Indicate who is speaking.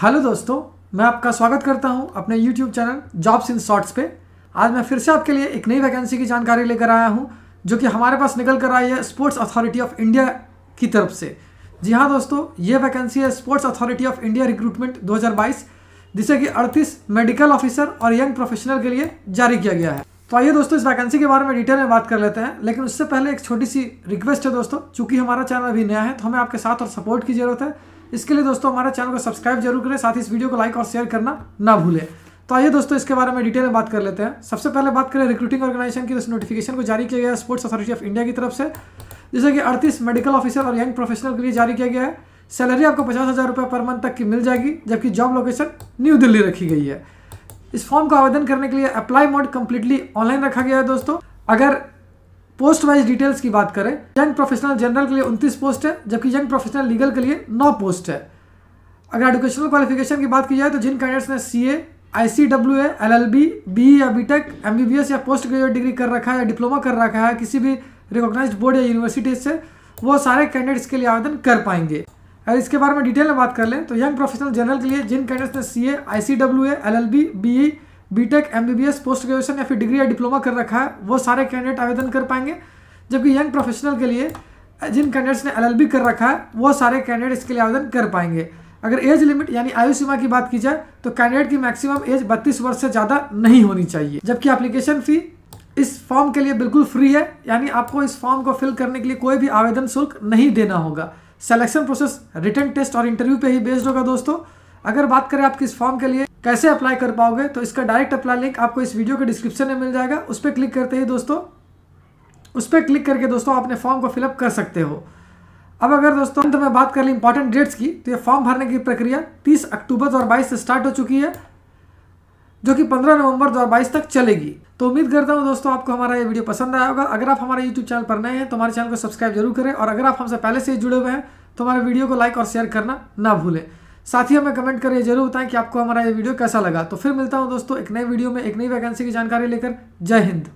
Speaker 1: hello दोस्तों मैं आपका स्वागत करता हूं अपने YouTube channel jobs in shorts पे आज मैं फिर से आपके लिए एक नई वैकेंसी की जानकारी लेकर आया हूं जो कि हमारे पास निकल कर आई है स्पोर्ट्स अथॉरिटी ऑफ इंडिया की तरफ से जी हाँ दोस्तों ये वैकेंसी है sports authority of India recruitment दो जिसे कि अड़तीस मेडिकल ऑफिसर और यंग प्रोफेशनल के लिए जारी किया गया है तो आइए दोस्तों इस वैकेंसी के बारे में डिटेल में बात कर लेते हैं लेकिन उससे पहले एक छोटी सी रिक्वेस्ट है दोस्तों चूंकि हमारा चैनल अभी नया है तो हमें आपके साथ और सपोर्ट की जरूरत है इसके लिए दोस्तों हमारे चैनल को सब्सक्राइब जरूर करें साथ ही इस वीडियो को लाइक और शेयर करना ना भूलें तो आइए दोस्तों इसके बारे में डिटेल में बात कर लेते हैं सबसे पहले बात करें रिक्रूटिंग ऑर्गेनाइजेशन की नोटिफिकेशन तो को जारी किया गया स्पोर्ट्स अथॉरिटी ऑफ इंडिया की तरफ से जैसे कि अड़तीस मेडिकल ऑफिसर और यंग प्रोफेशनल के लिए जारी किया गया है सैलरी आपको पचास हज़ार रुपये पर मंथ तक की मिल जाएगी जबकि जॉब लोकेशन न्यू दिल्ली रखी गई है इस फॉर्म का आवेदन करने के लिए अप्लाई मोड कम्प्लीटली ऑनलाइन रखा गया है दोस्तों अगर पोस्ट वाइज डिटेल्स की बात करें यंग प्रोफेशनल जनरल के लिए उनतीस पोस्ट है जबकि यंग प्रोफेशनल लीगल के लिए नौ पोस्ट है अगर एडुकेशनल क्वालिफिकेशन की बात की जाए तो जिन कैंडिडेट्स ने C A I C W A L L B B या B tech M B B S या पोस्ट ग्रेजुएट डिग्री कर रखा है या डिप्लोमा कर रखा है किसी भी रिकॉग्नाइज बोर्ड या यूनिवर्सिटीज से वो सारे कैंडिडेट्स के लिए आवेदन कर पाएंगे अगर इसके बारे में डिटेल में बात कर लें तो यंग प्रोफेशनल जनरल के लिए जिन कैंडिडेट्स ने C A I C W A L L B B E BTech MBBS post graduation या फिर डिग्री या डिप्लोमा कर रखा है वो सारे कैंडिडेट आवेदन कर पाएंगे जबकि यंग प्रोफेशनल के लिए जिन कैंडिडेट्स ने एलएलबी कर रखा है वो सारे कैंडिडेट इसके लिए आवेदन कर पाएंगे अगर एज लिमिट यानी आयु सीमा की बात की जाए तो कैंडिडेट की मैक्सिमम एज बत्तीस वर्ष से ज़्यादा नहीं होनी चाहिए जबकि एप्लीकेशन फ़ी इस फॉर्म के लिए बिल्कुल फ्री है यानी आपको इस फॉर्म को फिल करने के लिए कोई भी आवेदन शुल्क नहीं देना होगा सिलेक्शन प्रोसेस रिटर्न टेस्ट और इंटरव्यू पे ही बेस्ड होगा दोस्तों अगर बात करें आपकी इस फॉर्म के लिए कैसे अप्लाई कर पाओगे तो इसका डायरेक्ट अप्लाई लिंक आपको इस वीडियो के डिस्क्रिप्शन में मिल जाएगा उस पर क्लिक करते ही दोस्तों उस पर क्लिक करके दोस्तों अपने फॉर्म को फिलअप कर सकते हो अब अगर दोस्तों तो में बात कर ली इंपॉर्टेंट डेट्स की तो ये फॉर्म भरने की प्रक्रिया 30 अक्टूबर 2022 से स्टार्ट हो चुकी है जो कि 15 नवंबर 2022 तक चलेगी तो उम्मीद करता हूँ दोस्तों आपको हमारा ये वीडियो पसंद आया होगा अगर आप हमारे यूट्यूब चैनल पर नए हैं तो हमारे चैनल को सब्सक्राइब जरूर करें और अगर आप हमसे पहले से जुड़े हुए हैं तो हमारे वीडियो को लाइक और शेयर करना ना भूलें साथ ही हमें कमेंट करके जरूर बताएं कि आपको हमारा ये वीडियो कैसा लगा तो फिर मिलता हूँ दोस्तों एक नए वीडियो में एक नई वैकेंसी की जानकारी लेकर जय हिंद